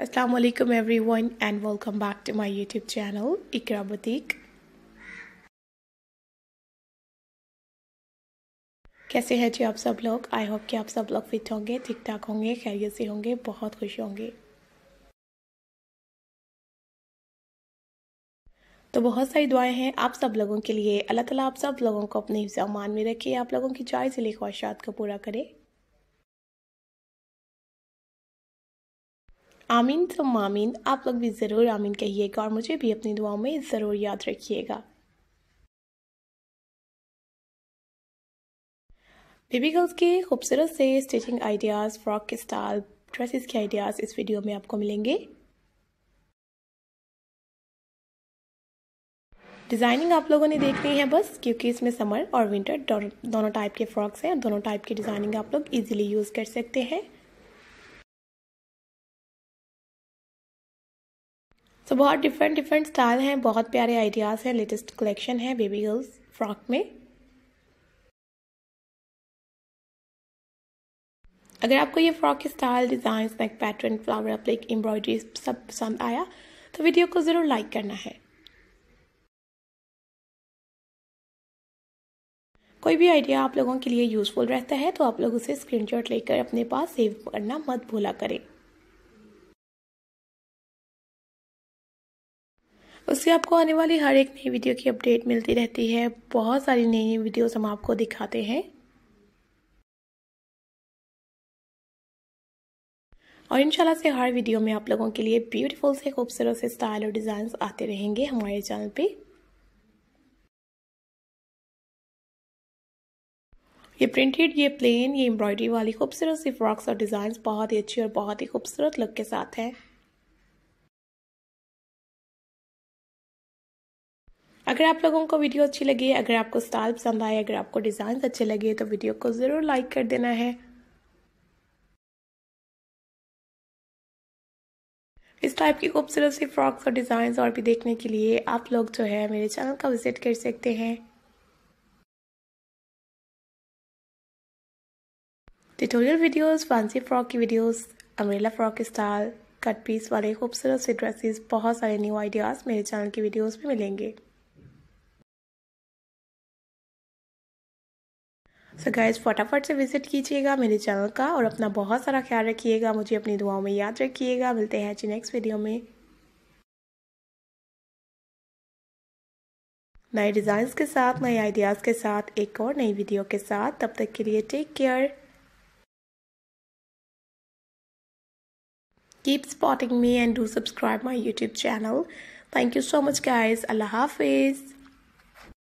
Every everyone and welcome back to my YouTube channel Iqra Boutique. कैसे हैं जी आप सब लोग आई होप कि आप सब लोग फिट होंगे ठीक ठाक होंगे खैरियत से होंगे बहुत खुश होंगे तो बहुत सारी दुआएं हैं आप सब लोगों के लिए अल्लाह ताला आप सब लोगों को अपने हिफ्ज़ अमान में रखे आप लोगों की चाय से लिए ख्वाहिशात को पूरा करें आमीन तो मामीन आप लोग भी ज़रूर आमीन कहिएगा और मुझे भी अपनी दुआओं में ज़रूर याद रखिएगा बेबी गर्ल्स के खूबसूरत से स्टिचिंग आइडियाज़ फ्रॉक के स्टाइल ड्रेसेस के आइडियाज़ इस वीडियो में आपको मिलेंगे डिज़ाइनिंग आप लोगों ने देखनी है बस क्योंकि इसमें समर और विंटर दोनों टाइप के फ्रॉक्स हैं दोनों टाइप की डिज़ाइनिंग आप लोग इजीली यूज़ कर सकते हैं सो so, बहुत डिफरेंट डिफरेंट स्टाइल हैं बहुत प्यारे आइडियाज़ हैं लेटेस्ट कलेक्शन है बेबी गर्ल्स फ्रॉक में अगर आपको ये फ्रॉक के style design neck pattern flower applique embroidery सब पसंद आया तो वीडियो को ज़रूर लाइक करना है कोई भी आइडिया आप लोगों के लिए यूज़फुल रहता है तो आप लोग उसे स्क्रीनशॉट लेकर अपने पास सेव करना मत भूला करें उससे आपको आने वाली हर एक नई वीडियो की अपडेट मिलती रहती है बहुत सारी नई नई वीडियोस हम आपको दिखाते हैं और इंशाल्लाह से हर वीडियो में आप लोगों के लिए ब्यूटीफुल से खूबसूरत से स्टाइल और डिज़ाइन आते रहेंगे हमारे चैनल पे ये प्रिंटेड ये प्लेन ये एम्ब्रॉयडरी वाली खूबसूरत सी फ्रॉक्स और डिज़ाइन बहुत ही अच्छी और बहुत ही खूबसूरत लुक के साथ है अगर आप लोगों को वीडियो अच्छी लगी अगर आपको स्टाइल पसंद आए अगर आपको डिज़ाइन अच्छे लगे तो वीडियो को ज़रूर लाइक कर देना है इस टाइप की खूबसूरत सी फ्रॉक्स और डिज़ाइंस और भी देखने के लिए आप लोग जो है मेरे चैनल का विज़िट कर सकते हैं ट्यूटोरियल वीडियोस, फैंसी फ्रॉक की videos, umbrella frock style cut piece वाले खूबसूरत से ड्रेसेस बहुत सारे न्यू आइडियाज़ मेरे चैनल की वीडियोस में मिलेंगे सो गाइज़ फटाफट से विजिट कीजिएगा मेरे चैनल का और अपना बहुत सारा ख्याल रखिएगा मुझे अपनी दुआओं में याद रखिएगा मिलते हैं जी नेक्स्ट वीडियो में नए डिज़ाइंस के साथ नए आइडियाज़ के साथ एक और नई वीडियो के साथ तब तक के लिए take care keep spotting me and do subscribe my YouTube channel thank you so much guys अल्लाह हाफिज़